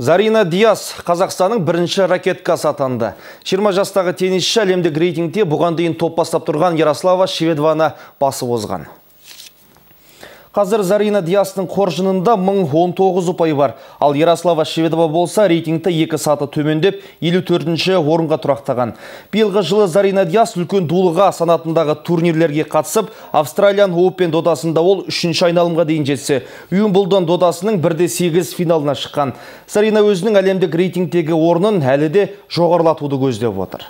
Зарина Диас Қазақстанның бірінші ракеткасы атанды. 20 жастағы теннисші әлемдік рейтингте бұған дейін топ бастап тұрған Ярослава Шеведвана басып озған. Қазір Зарина Диастың қоржынында 1019 ұпай бар. Ал Ярослава Шведова болса, рейтингті екі саты төмендеп, 54-ші орынға тұрақтаған. Биылғы жылы Зарина Диаст үлкен дулыға санатындағы турнирлерге қатысып, Австралиян опен додасында ол 3-ші айналымға дейін жетсе. бұлдан додасының бірде сегіз финалына шыққан. Зарина өзінің әлемдік рейтингтегі орнын әлі де жоғарлатуды көздеп отыр.